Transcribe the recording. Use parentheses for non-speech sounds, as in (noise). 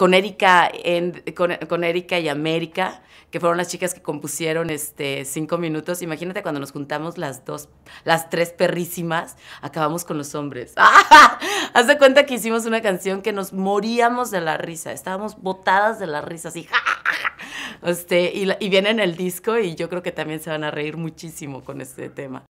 con Erika, con, Erika y América, que fueron las chicas que compusieron este cinco minutos. Imagínate cuando nos juntamos las dos, las tres perrísimas, acabamos con los hombres. (laughs) Haz de cuenta que hicimos una canción que nos moríamos de la risa, estábamos botadas de la risa, así. (laughs) Este, y, y viene en el disco y yo creo que también se van a reír muchísimo con este tema.